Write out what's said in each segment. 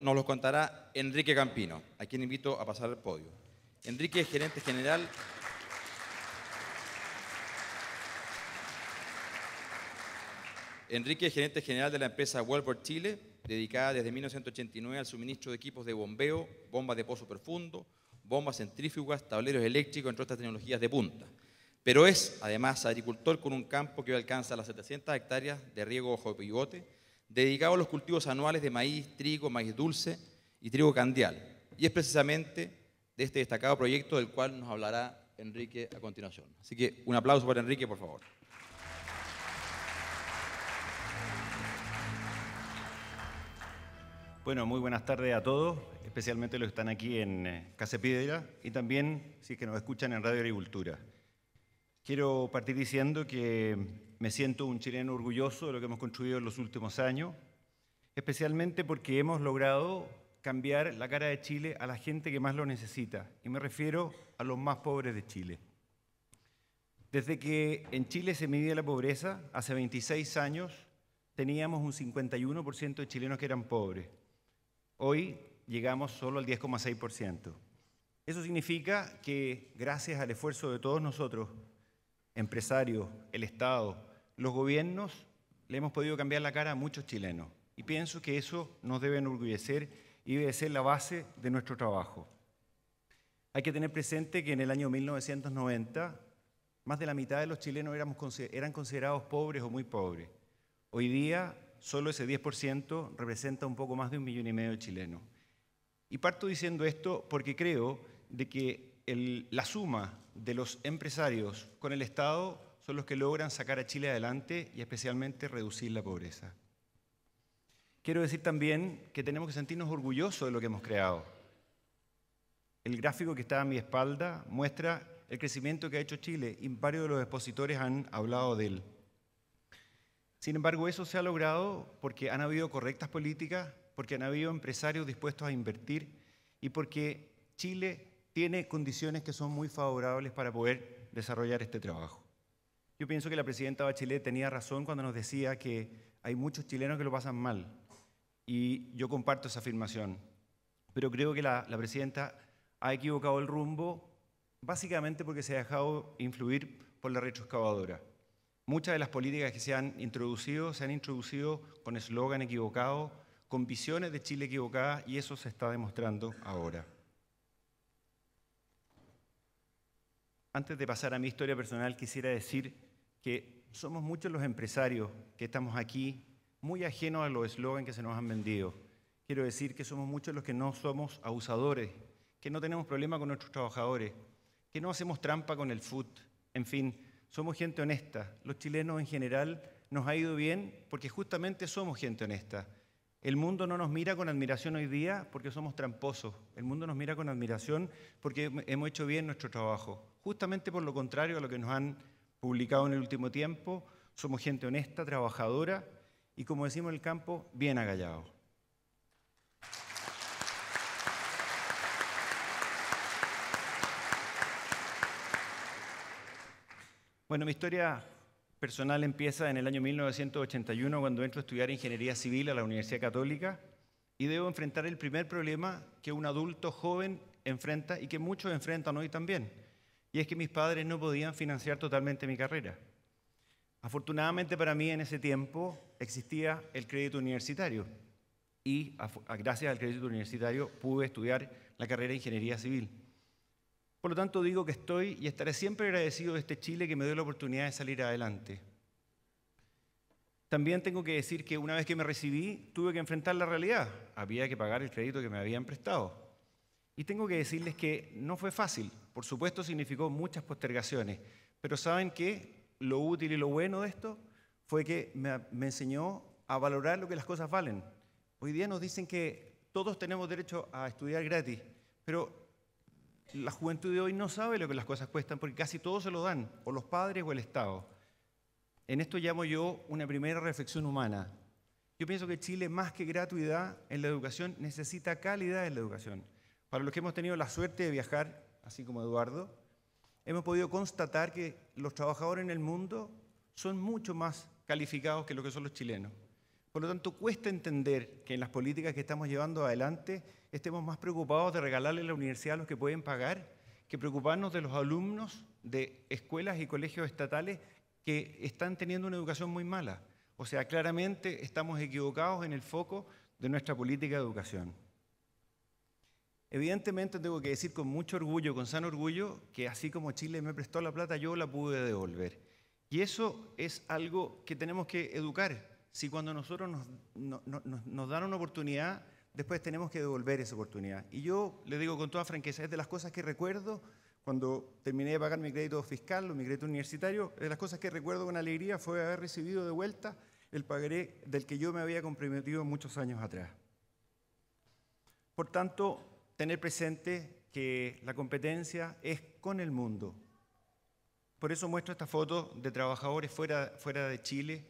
nos los contará Enrique Campino, a quien invito a pasar al podio. Enrique es gerente general. Enrique gerente general de la empresa Wellport Chile, dedicada desde 1989 al suministro de equipos de bombeo, bombas de pozo profundo, bombas centrífugas, tableros eléctricos, entre otras tecnologías de punta. Pero es, además, agricultor con un campo que hoy alcanza las 700 hectáreas de riego de pivote, dedicado a los cultivos anuales de maíz, trigo, maíz dulce y trigo candial. Y es precisamente de este destacado proyecto del cual nos hablará Enrique a continuación. Así que un aplauso para Enrique, por favor. Bueno, muy buenas tardes a todos, especialmente los que están aquí en eh, Casa y también si es que nos escuchan en Radio Agricultura. Quiero partir diciendo que me siento un chileno orgulloso de lo que hemos construido en los últimos años, especialmente porque hemos logrado cambiar la cara de Chile a la gente que más lo necesita, y me refiero a los más pobres de Chile. Desde que en Chile se medía la pobreza, hace 26 años, teníamos un 51% de chilenos que eran pobres. Hoy llegamos solo al 10,6%. Eso significa que, gracias al esfuerzo de todos nosotros, empresarios, el Estado, los gobiernos, le hemos podido cambiar la cara a muchos chilenos. Y pienso que eso nos debe enorgullecer y debe ser la base de nuestro trabajo. Hay que tener presente que en el año 1990 más de la mitad de los chilenos eran considerados pobres o muy pobres. Hoy día solo ese 10% representa un poco más de un millón y medio de chilenos. Y parto diciendo esto porque creo de que la suma de los empresarios con el Estado son los que logran sacar a Chile adelante y especialmente reducir la pobreza. Quiero decir también que tenemos que sentirnos orgullosos de lo que hemos creado. El gráfico que está a mi espalda muestra el crecimiento que ha hecho Chile y varios de los expositores han hablado de él. Sin embargo, eso se ha logrado porque han habido correctas políticas, porque han habido empresarios dispuestos a invertir y porque Chile tiene condiciones que son muy favorables para poder desarrollar este trabajo. Yo pienso que la presidenta Bachelet tenía razón cuando nos decía que hay muchos chilenos que lo pasan mal. Y yo comparto esa afirmación. Pero creo que la, la presidenta ha equivocado el rumbo básicamente porque se ha dejado influir por la retroexcavadora. Muchas de las políticas que se han introducido se han introducido con eslogan equivocado, con visiones de Chile equivocadas y eso se está demostrando ahora. Antes de pasar a mi historia personal, quisiera decir que somos muchos los empresarios que estamos aquí muy ajenos a los eslogans que se nos han vendido. Quiero decir que somos muchos los que no somos abusadores, que no tenemos problema con nuestros trabajadores, que no hacemos trampa con el food. En fin, somos gente honesta. Los chilenos en general nos ha ido bien porque justamente somos gente honesta. El mundo no nos mira con admiración hoy día porque somos tramposos. El mundo nos mira con admiración porque hemos hecho bien nuestro trabajo justamente por lo contrario a lo que nos han publicado en el último tiempo. Somos gente honesta, trabajadora y, como decimos en el campo, bien agallado. Bueno, mi historia personal empieza en el año 1981 cuando entro a estudiar ingeniería civil a la Universidad Católica y debo enfrentar el primer problema que un adulto joven enfrenta y que muchos enfrentan hoy también, y es que mis padres no podían financiar totalmente mi carrera. Afortunadamente para mí en ese tiempo existía el crédito universitario y gracias al crédito universitario pude estudiar la carrera de Ingeniería Civil. Por lo tanto digo que estoy y estaré siempre agradecido de este Chile que me dio la oportunidad de salir adelante. También tengo que decir que una vez que me recibí tuve que enfrentar la realidad. Había que pagar el crédito que me habían prestado. Y tengo que decirles que no fue fácil, por supuesto significó muchas postergaciones, pero ¿saben que Lo útil y lo bueno de esto fue que me, me enseñó a valorar lo que las cosas valen. Hoy día nos dicen que todos tenemos derecho a estudiar gratis, pero la juventud de hoy no sabe lo que las cosas cuestan porque casi todos se lo dan, o los padres o el Estado. En esto llamo yo una primera reflexión humana. Yo pienso que Chile, más que gratuidad en la educación, necesita calidad en la educación. Para los que hemos tenido la suerte de viajar así como Eduardo, hemos podido constatar que los trabajadores en el mundo son mucho más calificados que lo que son los chilenos. Por lo tanto, cuesta entender que en las políticas que estamos llevando adelante estemos más preocupados de regalarle la universidad a los que pueden pagar que preocuparnos de los alumnos de escuelas y colegios estatales que están teniendo una educación muy mala. O sea, claramente estamos equivocados en el foco de nuestra política de educación. Evidentemente tengo que decir con mucho orgullo, con sano orgullo, que así como Chile me prestó la plata, yo la pude devolver. Y eso es algo que tenemos que educar. Si cuando nosotros nos, nos dan una oportunidad, después tenemos que devolver esa oportunidad. Y yo le digo con toda franqueza, es de las cosas que recuerdo cuando terminé de pagar mi crédito fiscal o mi crédito universitario, de las cosas que recuerdo con alegría fue haber recibido de vuelta el pagaré del que yo me había comprometido muchos años atrás. Por tanto, tener presente que la competencia es con el mundo. Por eso muestro esta foto de trabajadores fuera, de Chile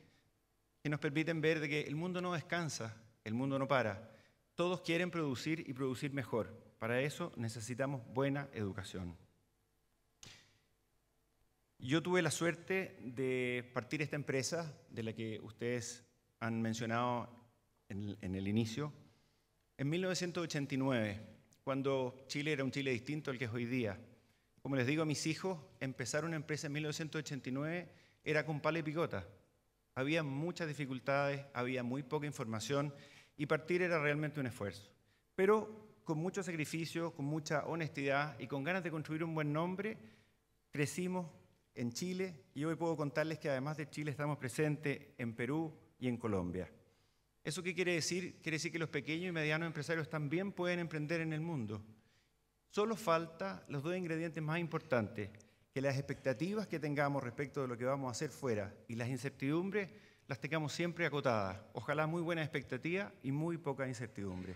que nos permiten ver de que el mundo no descansa, el mundo no para. Todos quieren producir y producir mejor. Para eso necesitamos buena educación. Yo tuve la suerte de partir esta empresa de la que ustedes han mencionado en el, en el inicio, en 1989 cuando Chile era un Chile distinto al que es hoy día. Como les digo a mis hijos, empezar una empresa en 1989 era con pala y picota. Había muchas dificultades, había muy poca información y partir era realmente un esfuerzo. Pero con mucho sacrificio, con mucha honestidad y con ganas de construir un buen nombre, crecimos en Chile y hoy puedo contarles que además de Chile estamos presentes en Perú y en Colombia. ¿Eso qué quiere decir? Quiere decir que los pequeños y medianos empresarios también pueden emprender en el mundo. Solo falta los dos ingredientes más importantes, que las expectativas que tengamos respecto de lo que vamos a hacer fuera y las incertidumbres las tengamos siempre acotadas. Ojalá muy buena expectativa y muy poca incertidumbre.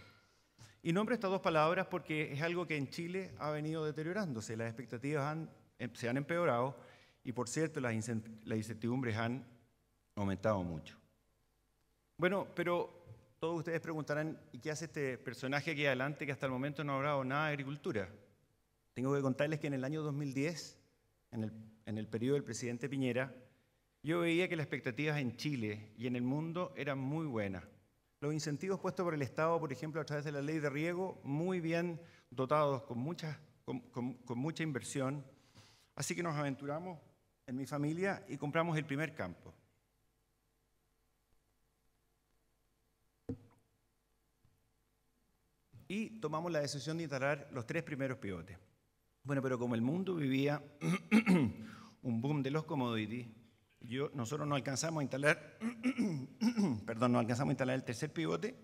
Y nombro estas dos palabras porque es algo que en Chile ha venido deteriorándose. Las expectativas em, se han empeorado y, por cierto, las incertidumbres han aumentado mucho. Bueno, pero todos ustedes preguntarán, ¿y qué hace este personaje aquí adelante que hasta el momento no ha hablado nada de agricultura? Tengo que contarles que en el año 2010, en el, periodo del presidente Piñera, yo veía que las expectativas en Chile y en el mundo eran muy buenas. Los incentivos puestos por el Estado, por ejemplo, a través de la ley de riego, muy bien dotados, con mucha inversión. Así que nos aventuramos en mi familia y compramos el primer campo. y tomamos la decisión de instalar los tres primeros pivotes. Bueno, pero como el mundo vivía un boom de los commodities, yo, nosotros no alcanzamos a instalar, perdón, no alcanzamos a instalar el tercer pivote.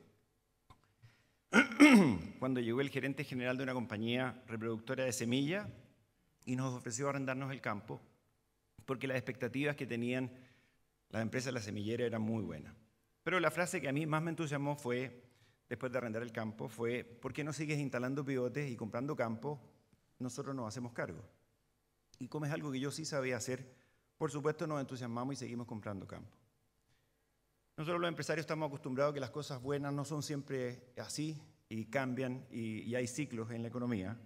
Cuando llegó el gerente general de una compañía reproductora de semillas y nos ofreció arrendarnos el campo, porque las expectativas que tenían las empresas de la semillera eran muy buenas. Pero la frase que a mí más me entusiasmó fue, después de arrendar el campo fue, ¿por qué no sigues instalando pivotes y comprando campo? Nosotros nos hacemos cargo. Y como es algo que yo sí sabía hacer, por supuesto nos entusiasmamos y seguimos comprando campo. Nosotros los empresarios estamos acostumbrados a que las cosas buenas no son siempre así y cambian y, y hay ciclos en la economía.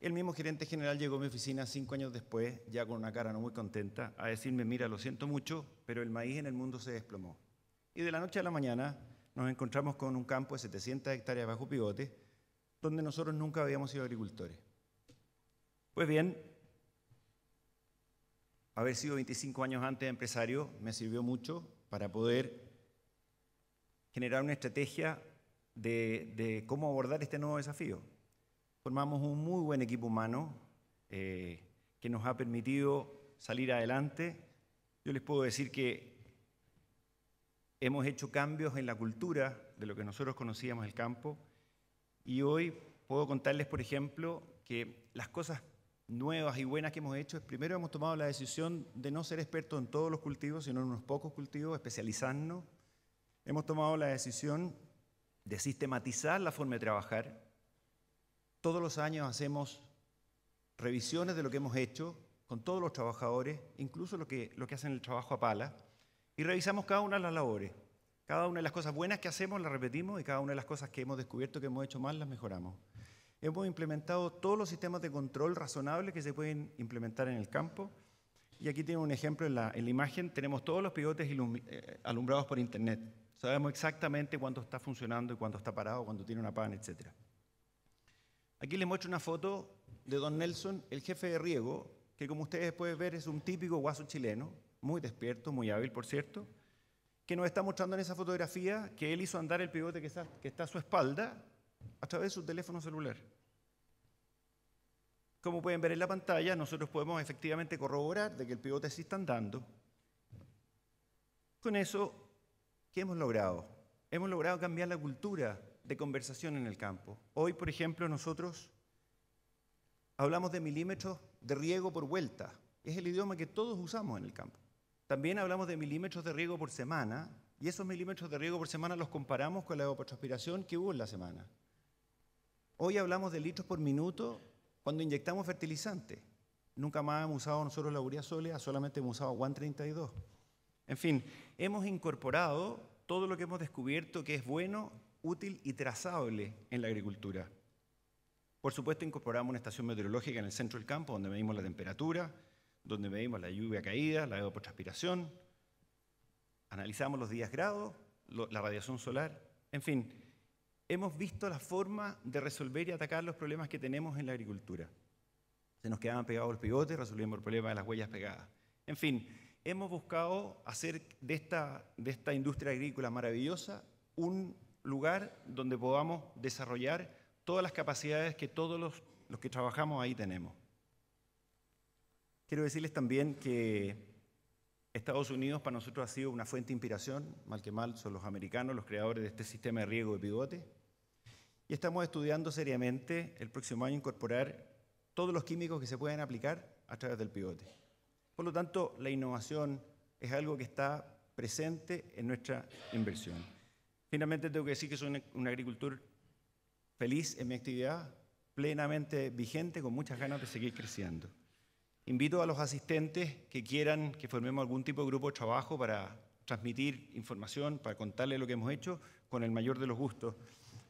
El mismo gerente general llegó a mi oficina cinco años después, ya con una cara no muy contenta, a decirme, mira, lo siento mucho, pero el maíz en el mundo se desplomó. Y de la noche a la mañana nos encontramos con un campo de 700 hectáreas bajo pivote, donde nosotros nunca habíamos sido agricultores. Pues bien, haber sido 25 años antes empresario me sirvió mucho para poder generar una estrategia de, cómo abordar este nuevo desafío. Formamos un muy buen equipo humano eh, que nos ha permitido salir adelante. Yo les puedo decir que hemos hecho cambios en la cultura de lo que nosotros conocíamos el campo y hoy puedo contarles, por ejemplo, que las cosas nuevas y buenas que hemos hecho es, primero, hemos tomado la decisión de no ser expertos en todos los cultivos, sino en unos pocos cultivos, especializarnos. Hemos tomado la decisión de sistematizar la forma de trabajar. Todos los años hacemos revisiones de lo que hemos hecho con todos los trabajadores, incluso lo que, lo que hacen el trabajo a pala y revisamos cada una de las labores. Cada una de las cosas buenas que hacemos las repetimos y cada una de las cosas que hemos descubierto que hemos hecho mal las mejoramos. Hemos implementado todos los sistemas de control razonables que se pueden implementar en el campo. Y aquí tiene un ejemplo en la, imagen. Tenemos todos los pivotes eh, alumbrados por Internet. Sabemos exactamente cuándo está funcionando y cuándo está parado, cuándo tiene una pan, etc. Aquí les muestro una foto de don Nelson, el jefe de riego, que como ustedes pueden ver es un típico guaso chileno, muy despierto, muy hábil, por cierto, que nos está mostrando en esa fotografía que él hizo andar el pivote que está, a su espalda a través de su teléfono celular. Como pueden ver en la pantalla, nosotros podemos efectivamente corroborar de que el pivote sí está andando. Con eso, ¿qué hemos logrado? Hemos logrado cambiar la cultura de conversación en el campo. Hoy, por ejemplo, nosotros hablamos de milímetros de riego por vuelta. Es el idioma que todos usamos en el campo. También hablamos de milímetros de riego por semana y esos milímetros de riego por semana los comparamos con la evapotranspiración que hubo en la semana. Hoy hablamos de litros por minuto cuando inyectamos fertilizante. Nunca más hemos usado nosotros la urea sólida, solamente hemos usado 32 En fin, hemos incorporado todo lo que hemos descubierto que es bueno, útil y trazable en la agricultura. Por supuesto, incorporamos una estación meteorológica en el centro del campo donde medimos la temperatura, donde medimos la lluvia caída, la evapotranspiración, analizamos los días grados, la radiación solar, en fin, hemos visto la forma de resolver y atacar los problemas que tenemos en la agricultura. Se nos quedaban pegados los pivotes, resolvimos el problema de las huellas pegadas. En fin, hemos buscado hacer de esta, de esta industria agrícola maravillosa un lugar donde podamos desarrollar todas las capacidades que todos los que trabajamos ahí tenemos. Quiero decirles también que Estados Unidos para nosotros ha sido una fuente de inspiración, mal que mal son los americanos los creadores de este sistema de riego de pivote. Y estamos estudiando seriamente el próximo año incorporar todos los químicos que se pueden aplicar a través del pivote. Por lo tanto, la innovación es algo que está presente en nuestra inversión. Finalmente, tengo que decir que soy una agricultura feliz en mi actividad, plenamente vigente, con muchas ganas de seguir creciendo. Invito a los asistentes que quieran que formemos algún tipo de grupo de trabajo para transmitir información, para contarles lo que hemos hecho, con el mayor de los gustos.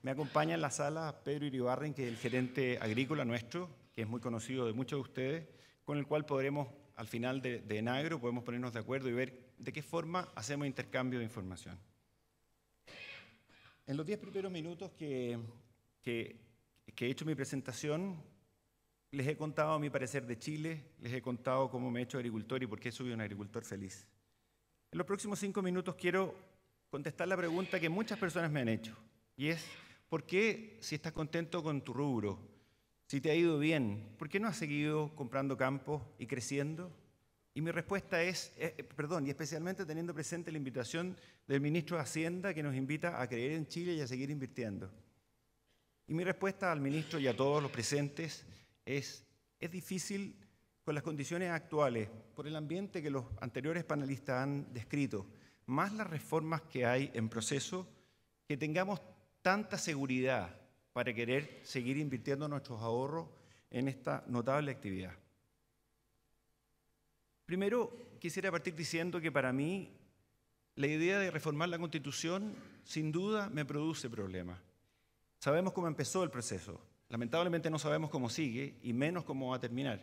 Me acompaña en la sala Pedro Iribarren, que es el gerente agrícola nuestro, que es muy conocido de muchos de ustedes, con el cual podremos, al final de, de Enagro, podemos ponernos de acuerdo y ver de qué forma hacemos intercambio de información. En los diez primeros minutos que, que he hecho mi presentación, les he contado mi parecer de Chile, les he contado cómo me he hecho agricultor y por qué soy un agricultor feliz. En los próximos cinco minutos quiero contestar la pregunta que muchas personas me han hecho, y es, ¿por qué si estás contento con tu rubro, si te ha ido bien, por qué no has seguido comprando campos y creciendo? Y mi respuesta es, eh, perdón, y especialmente teniendo presente la invitación del ministro de Hacienda que nos invita a creer en Chile y a seguir invirtiendo. Y mi respuesta al ministro y a todos los presentes es, difícil con las condiciones actuales, por el ambiente que los anteriores panelistas han descrito, más las reformas que hay en proceso, que tengamos tanta seguridad para querer seguir invirtiendo nuestros ahorros en esta notable actividad. Primero, quisiera partir diciendo que para mí la idea de reformar la Constitución sin duda me produce problemas. Sabemos cómo empezó el proceso. Lamentablemente no sabemos cómo sigue y menos cómo va a terminar.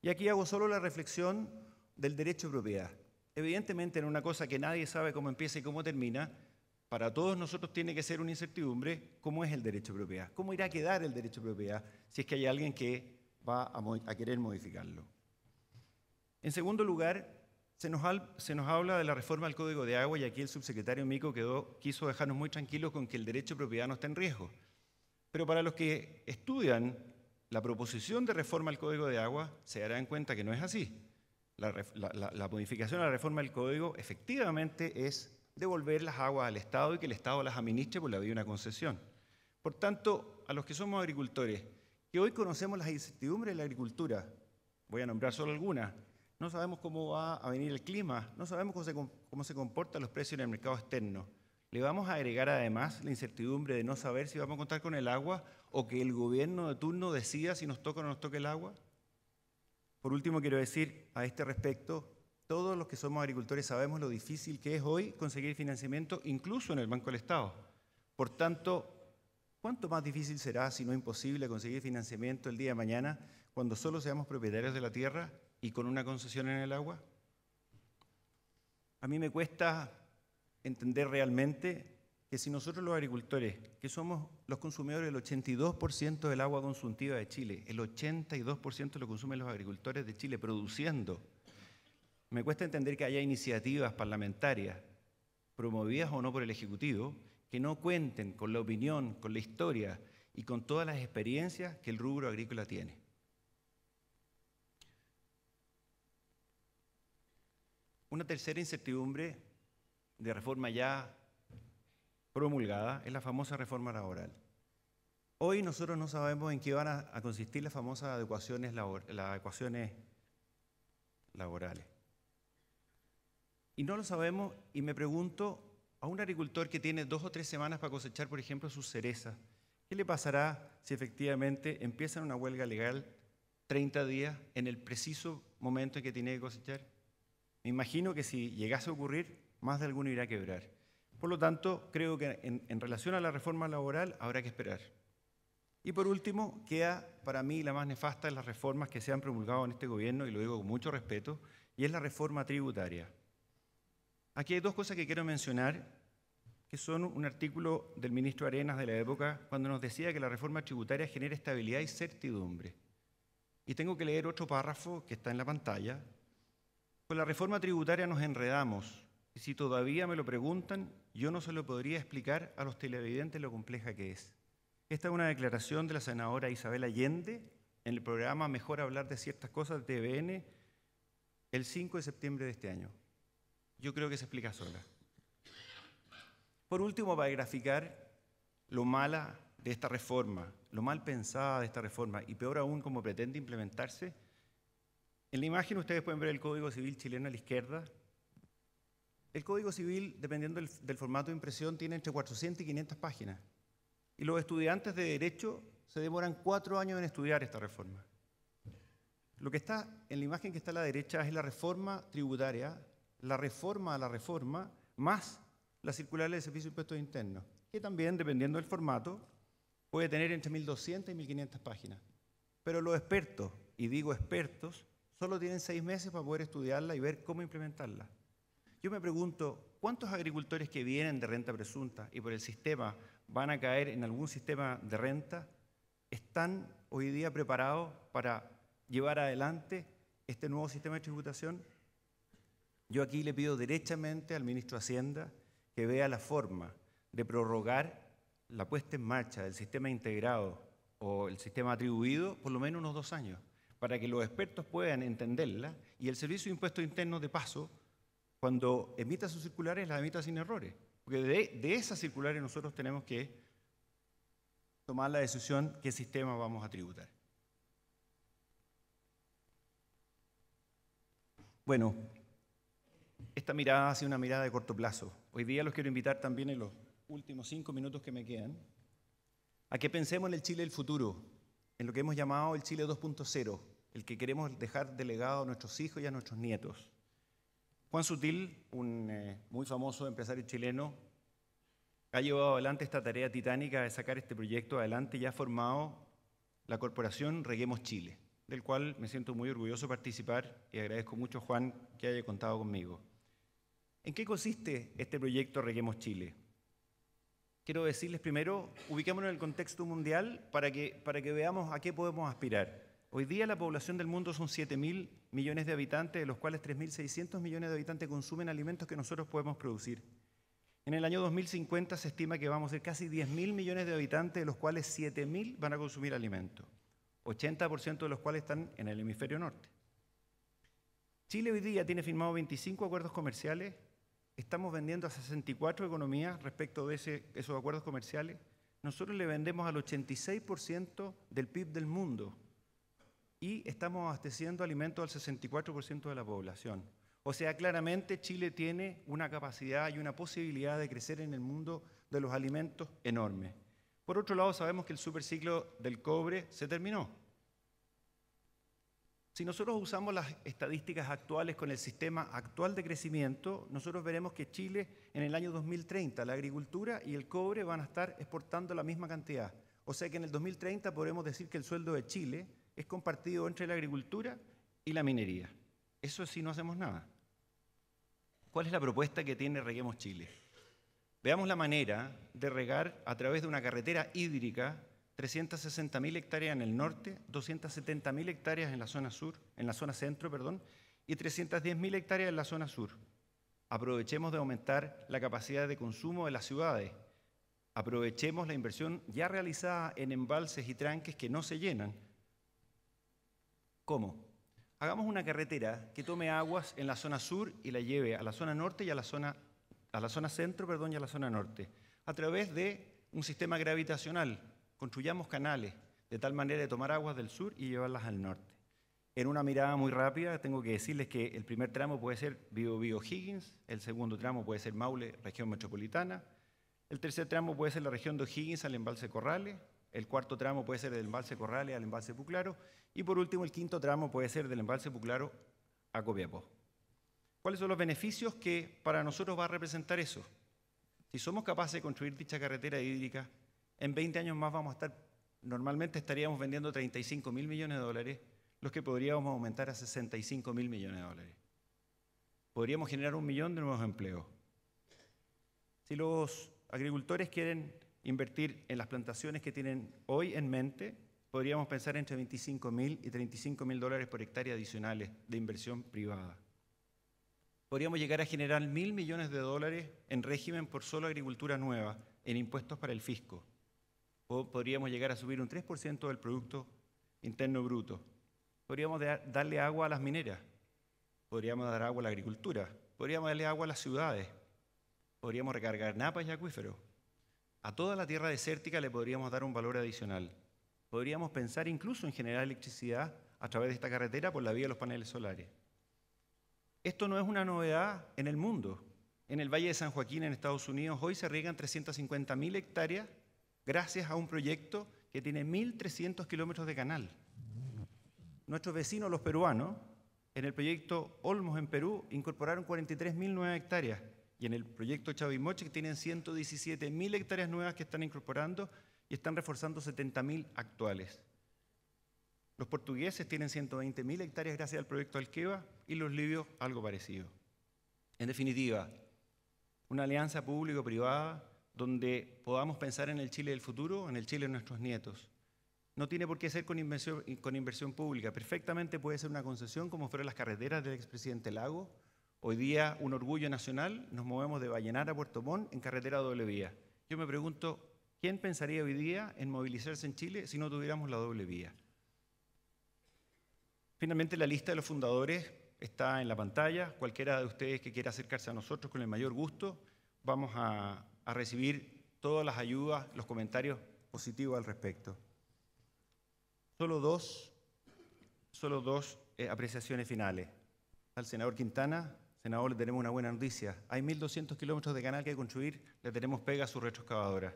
Y aquí hago solo la reflexión del derecho de propiedad. Evidentemente en una cosa que nadie sabe cómo empieza y cómo termina, para todos nosotros tiene que ser una incertidumbre cómo es el derecho de propiedad, cómo irá a quedar el derecho de propiedad si es que hay alguien que va a, querer modificarlo. En segundo lugar, se nos, habla de la reforma al Código de Agua y aquí el subsecretario Mico quiso dejarnos muy tranquilos con que el derecho de propiedad no está en riesgo. Pero para los que estudian la proposición de reforma al Código de Agua, se darán cuenta que no es así. La, modificación a la reforma del Código efectivamente es devolver las aguas al Estado y que el Estado las administre por la vía de una concesión. Por tanto, a los que somos agricultores, que hoy conocemos las incertidumbres de la agricultura, voy a nombrar solo algunas, no sabemos cómo va a venir el clima, no sabemos cómo se, cómo se comportan los precios en el mercado externo, le vamos a agregar además la incertidumbre de no saber si vamos a contar con el agua o que el gobierno de turno decida si nos toca o no nos toca el agua. Por último, quiero decir a este respecto, todos los que somos agricultores sabemos lo difícil que es hoy conseguir financiamiento, incluso en el Banco del Estado. Por tanto, ¿cuánto más difícil será, si no imposible, conseguir financiamiento el día de mañana cuando solo seamos propietarios de la tierra y con una concesión en el agua? A mí me cuesta entender realmente que si nosotros los agricultores, que somos los consumidores del 82% del agua consumtiva de Chile, el 82% lo consumen los agricultores de Chile produciendo, me cuesta entender que haya iniciativas parlamentarias, promovidas o no por el Ejecutivo, que no cuenten con la opinión, con la historia y con todas las experiencias que el rubro agrícola tiene. Una tercera incertidumbre de reforma ya promulgada es la famosa reforma laboral. Hoy nosotros no sabemos en qué van a, consistir las famosas adecuaciones laborales. Y no lo sabemos y me pregunto a un agricultor que tiene dos o tres semanas para cosechar, por ejemplo, sus cerezas, ¿qué le pasará si efectivamente empiezan una huelga legal 30 días en el preciso momento en que tiene que cosechar? Me imagino que si llegase a ocurrir, más de alguno irá a quebrar. Por lo tanto, creo que en, relación a la reforma laboral habrá que esperar. Y por último, queda para mí la más nefasta de las reformas que se han promulgado en este gobierno, y lo digo con mucho respeto, y es la reforma tributaria. Aquí hay dos cosas que quiero mencionar, que son un artículo del ministro Arenas de la época, cuando nos decía que la reforma tributaria genera estabilidad y certidumbre. Y tengo que leer otro párrafo que está en la pantalla. Con la reforma tributaria nos enredamos, y si todavía me lo preguntan, yo no se lo podría explicar a los televidentes lo compleja que es. Esta es una declaración de la senadora Isabel Allende en el programa Mejor hablar de ciertas cosas de TVN el 5 de septiembre de este año. Yo creo que se explica sola. Por último, para graficar lo mala de esta reforma, lo mal pensada de esta reforma y peor aún como pretende implementarse, en la imagen ustedes pueden ver el Código Civil chileno a la izquierda, el Código Civil, dependiendo del, formato de impresión, tiene entre 400 y 500 páginas. Y los estudiantes de Derecho se demoran cuatro años en estudiar esta reforma. Lo que está en la imagen que está a la derecha es la reforma tributaria, la reforma a la reforma, más la circular de servicio de impuestos internos, que también, dependiendo del formato, puede tener entre 1.200 y 1.500 páginas. Pero los expertos, y digo expertos, solo tienen seis meses para poder estudiarla y ver cómo implementarla. Yo me pregunto, ¿cuántos agricultores que vienen de renta presunta y por el sistema van a caer en algún sistema de renta están hoy día preparados para llevar adelante este nuevo sistema de tributación? Yo aquí le pido derechamente al ministro de Hacienda que vea la forma de prorrogar la puesta en marcha del sistema integrado o el sistema atribuido por lo menos unos dos años, para que los expertos puedan entenderla y el Servicio de Impuestos Internos de paso cuando emita sus circulares, las emita sin errores. Porque de, esas circulares nosotros tenemos que tomar la decisión qué sistema vamos a tributar. Bueno, esta mirada ha sido una mirada de corto plazo. Hoy día los quiero invitar también en los últimos cinco minutos que me quedan a que pensemos en el Chile del futuro, en lo que hemos llamado el Chile 2.0, el que queremos dejar delegado a nuestros hijos y a nuestros nietos. Juan Sutil, un eh, muy famoso empresario chileno, ha llevado adelante esta tarea titánica de sacar este proyecto adelante y ha formado la corporación Reguemos Chile, del cual me siento muy orgulloso de participar y agradezco mucho, Juan, que haya contado conmigo. ¿En qué consiste este proyecto Reguemos Chile? Quiero decirles primero, ubiquémonos en el contexto mundial para que, para que veamos a qué podemos aspirar. Hoy día la población del mundo son 7.000 millones de habitantes, de los cuales 3.600 millones de habitantes consumen alimentos que nosotros podemos producir. En el año 2050 se estima que vamos a ser casi 10.000 millones de habitantes, de los cuales 7.000 van a consumir alimentos, 80% de los cuales están en el hemisferio norte. Chile hoy día tiene firmado 25 acuerdos comerciales, estamos vendiendo a 64 economías respecto de esos acuerdos comerciales. Nosotros le vendemos al 86% del PIB del mundo, y estamos abasteciendo alimentos al 64% de la población. O sea, claramente Chile tiene una capacidad y una posibilidad de crecer en el mundo de los alimentos enorme. Por otro lado, sabemos que el superciclo del cobre se terminó. Si nosotros usamos las estadísticas actuales con el sistema actual de crecimiento, nosotros veremos que Chile en el año 2030 la agricultura y el cobre van a estar exportando la misma cantidad. O sea que en el 2030 podremos decir que el sueldo de Chile es compartido entre la agricultura y la minería. Eso es si no hacemos nada. ¿Cuál es la propuesta que tiene Reguemos Chile? Veamos la manera de regar a través de una carretera hídrica 360.000 hectáreas en el norte, 270.000 hectáreas en la zona sur, en la zona centro, perdón, y 310.000 hectáreas en la zona sur. Aprovechemos de aumentar la capacidad de consumo de las ciudades. Aprovechemos la inversión ya realizada en embalses y tranques que no se llenan ¿Cómo? Hagamos una carretera que tome aguas en la zona sur y la lleve a la zona norte y a la zona, a la zona centro perdón, y a la zona norte, a través de un sistema gravitacional. Construyamos canales de tal manera de tomar aguas del sur y llevarlas al norte. En una mirada muy rápida, tengo que decirles que el primer tramo puede ser Bio Bio Higgins, el segundo tramo puede ser Maule, región metropolitana, el tercer tramo puede ser la región de O'Higgins al embalse Corrales, el cuarto tramo puede ser del embalse Corrales al embalse Puclaro. Y por último, el quinto tramo puede ser del embalse Puclaro a Copiapó. ¿Cuáles son los beneficios que para nosotros va a representar eso? Si somos capaces de construir dicha carretera hídrica, en 20 años más vamos a estar, normalmente estaríamos vendiendo 35 mil millones de dólares, los que podríamos aumentar a 65 mil millones de dólares. Podríamos generar un millón de nuevos empleos. Si los agricultores quieren invertir en las plantaciones que tienen hoy en mente, podríamos pensar entre 25 mil y 35 mil dólares por hectárea adicionales de inversión privada. Podríamos llegar a generar mil millones de dólares en régimen por solo agricultura nueva, en impuestos para el fisco. O podríamos llegar a subir un 3% del Producto Interno Bruto. Podríamos darle agua a las mineras. Podríamos dar agua a la agricultura. Podríamos darle agua a las ciudades. Podríamos recargar napas y acuíferos a toda la tierra desértica le podríamos dar un valor adicional. Podríamos pensar incluso en generar electricidad a través de esta carretera por la vía de los paneles solares. Esto no es una novedad en el mundo. En el Valle de San Joaquín, en Estados Unidos, hoy se riegan 350.000 hectáreas gracias a un proyecto que tiene 1.300 kilómetros de canal. Nuestros vecinos, los peruanos, en el proyecto Olmos en Perú, incorporaron 43.000 nuevas hectáreas y en el proyecto Chavimoche que tienen 117.000 hectáreas nuevas que están incorporando y están reforzando 70.000 actuales. Los portugueses tienen 120.000 hectáreas gracias al proyecto Alqueva y los libios algo parecido. En definitiva, una alianza público-privada donde podamos pensar en el Chile del futuro, en el Chile de nuestros nietos. No tiene por qué ser con inversión, con inversión pública, perfectamente puede ser una concesión como fueron las carreteras del expresidente Lago, Hoy día, un orgullo nacional, nos movemos de Vallenar a Puerto Montt en carretera doble vía. Yo me pregunto, ¿quién pensaría hoy día en movilizarse en Chile si no tuviéramos la doble vía? Finalmente, la lista de los fundadores está en la pantalla. Cualquiera de ustedes que quiera acercarse a nosotros con el mayor gusto, vamos a, recibir todas las ayudas, los comentarios positivos al respecto. Solo dos, solo dos eh, apreciaciones finales. Al senador Quintana, senador, le tenemos una buena noticia. Hay 1.200 kilómetros de canal que construir, le tenemos pega a su retroexcavadora.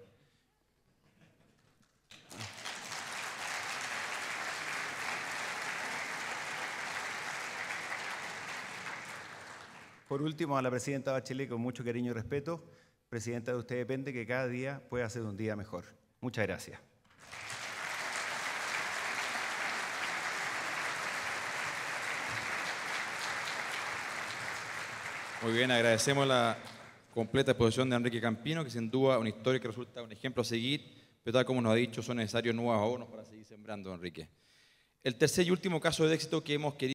Por último, a la presidenta Bachelet, con mucho cariño y respeto, presidenta, de usted depende que cada día pueda ser un día mejor. Muchas gracias. Muy bien, agradecemos la completa exposición de Enrique Campino, que sin duda una historia que resulta un ejemplo a seguir, pero tal como nos ha dicho, son necesarios nuevos abonos para seguir sembrando, Enrique. El tercer y último caso de éxito que hemos querido